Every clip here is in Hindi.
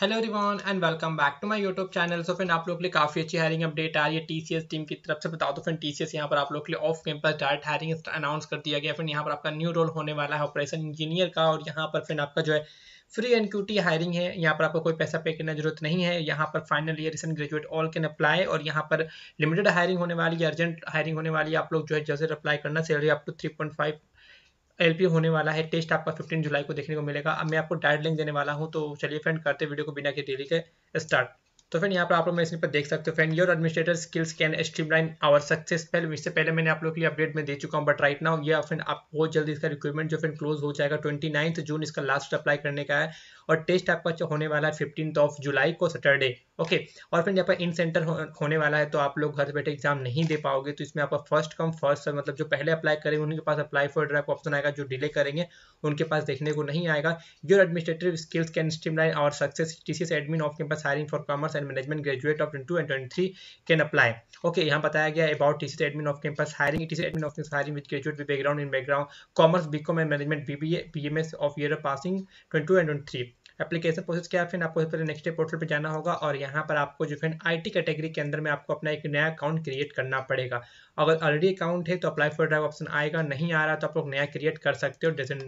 hello everyone and welcome back to my YouTube channel so friend आप लोग के लिए काफ़ी अच्छी हायरिंग अपडेट आ रही है टीसीएस टीम की तरफ से बता दो फ्रेंड टीसीएस यहाँ पर आप लोग के लिए off campus direct hiring announce कर दिया गया फ्रेंड यहाँ पर आपका न्यू रोल होने वाला है ऑपरेशन इंजीनियर का और यहाँ पर फ्रेंड आपका जो है फ्री एनक्यूटी हायरिंग है यहाँ पर आपको कोई पैसा पे करने जरूरत नहीं है यहाँ पर final year recent graduate all can apply और यहाँ पर लिमिटेड हायरिंग होने वाली है अर्जेंट हायरिंग होने वाली है आप लोग जो है जैसे अप्लाई करना salary up to three point five L होने वाला है टेस्ट आपका 15 जुलाई को देखने को मिलेगा अब मैं आपको डायरेक्ट लिंक देने वाला हूँ तो चलिए फ्रेंड करते वीडियो को बिना के देरी के स्टार्ट तो फ्रेंड यहाँ पर आप लोग मैं इसमें पर देख सकते हो friend your administrator skills can streamline our success पहले इससे पहले मैंने आप लोग के लिए अपडेट में दे चुका हूँ बट राइट नाउ ये फ्रेंड आप बहुत जल्दी इसका रिक्रूटमेंट जो फ्रेंड क्लोज हो जाएगा ट्वेंटी नाइन्थ जून इसका लास्ट अप्लाई करने का है और टेस्ट आपका जो होने वाला है फिफ्टीन ऑफ जुलाई को सैटरडे ओके और फ्रेंड यहाँ पर इन सेंटर होने वाला है तो आप लोग घर बैठे एग्जाम नहीं दे पाओगे तो इसमें आप फर्स्ट कम फर्स्ट मतलब जो पहले अप्लाई करेंगे उनके पास अप्लाई फॉर ड्राइव ऑप्शन आएगा जो डिले करेंगे उनके पास देखने को नहीं आएगा your administrative skills can streamline और success TCS admin off pass hiring for commerce and management graduate of twenty two and 23 can apply okay यहाँ बताया गया about T C admin off campus hiring TC admin off hiring with graduate with background in background commerce B com and management B B B A M S of year passing twenty two and twenty three application process क्या है फ्रेंड आपको पहले नेक्स्ट डे पोर्टल पर जाना होगा और यहाँ पर आपको जो फ्रेंड आईटी कैटेगरी के अंदर में आपको अपना एक नया अकाउंट क्रिएट करना पड़ेगा अगर ऑलरेडी अकाउंट है तो अप्लाई फॉर ड्राइव ऑप्शन आएगा नहीं आ रहा तो आप लोग नया क्रिएट कर सकते हो doesn't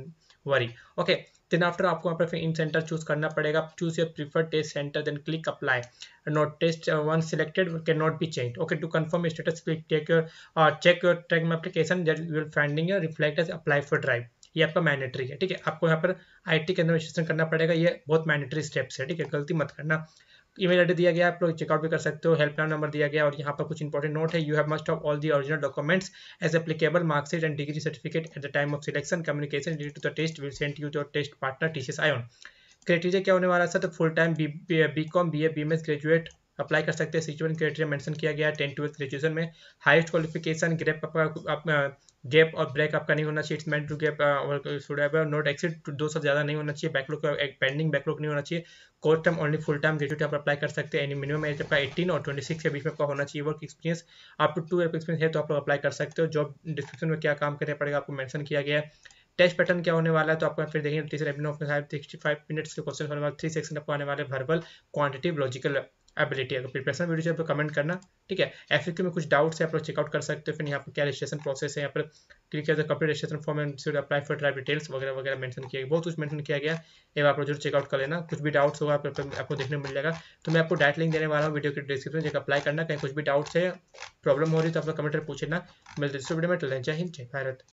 worry okay then after आपको वहाँ पर फिर इन सेंटर चूज करना पड़ेगा choose your preferred test centre then click apply not test one selected can not be change okay to confirm status click take your check your track में application that will finding your reflect apply for drive ये आपका मैनेटरी है ठीक है आपको यहाँ पर आई टी के अंदर रजिस्ट्रेशन करना पड़ेगा ये बहुत मैनेटरी स्टेप्स है ठीक है गलती मत करना ईमेल आईडी दिया गया आप लोग चेकआउट भी कर सकते हो हेल्पलाइन नंबर दिया गया और यहाँ पर कुछ इंपॉर्टेंट नोट है you have must of all the original documents as applicable marksheet and degree certificate at the time of selection communication to the test will send you your test partner TCS iON criteria क्या होने वाला सर तो full time B com B A B M S graduate apply कर सकते हैं सिचुएशन क्राइटेरिया मेंशन किया गया है टेंथ ट्वेल्थ ग्रेजुएशन में हाइस्ट क्वालिफिकेशन ग्रेप गैप और ब्रेक आपका नहीं होना चाहिए इट्स गैप और नोट एक्सिट दो सौ ज़्यादा नहीं होना चाहिए बैकलॉग का एक पेंडिंग बैकलॉग नहीं होना चाहिए course term only full time graduate आप अप्लाई कर सकते हैं एनी मिनिमम एज आपका एटीन और ट्वेंटी सिक्स के बीच में आपका होना चाहिए वर्क एक्सपीरियंस आप टू टू ईयर एक्सपीरियंस है तो आप लोग अप्लाई कर सकते हो जॉब डिस्क्रिप्शन में क्या काम करना पड़ेगा आपको मैंशन किया गया है टेस्ट पैटर्न क्या होने वाला है तो आपका फिर देखेंगे तीसरे एपिनोफ सिक्सटी फाइव मिनट्स के क्वेश्चन होने वाले थ्री सेक्शन आपको आने वाले वर्बल क्वांटिटिव लॉजिकल एबिलिटी अगर प्रिपरेशन वीडियो चाहिए तो कमेंट करना ठीक है एफ में कुछ डाउट्स है आप लोग चेकआउट कर सकते हो फिर यहाँ पर क्या रजिस्ट्रेशन प्रोसेस है यहाँ पर क्लिक किया तो registration form and apply for drive details वगैरह वगैरह मेंशन किया गया बहुत कुछ मेंशन किया गया एवं आप लोग जरूर चेकआउट कर लेना कुछ भी डाउट्स होगा आपको देखने मिल जाएगा तो मैं आपको डायरेक्ट लिंक देने वाला हूँ वीडियो के डिस्क्रिप्शन जगह अप्लाई करना कहीं कुछ भी डाउट्स है प्रॉब्लम हो रही है तो आप लोग कमेंट पर पूछ लेना मिलते वीडियो में जय हिंद जय भारत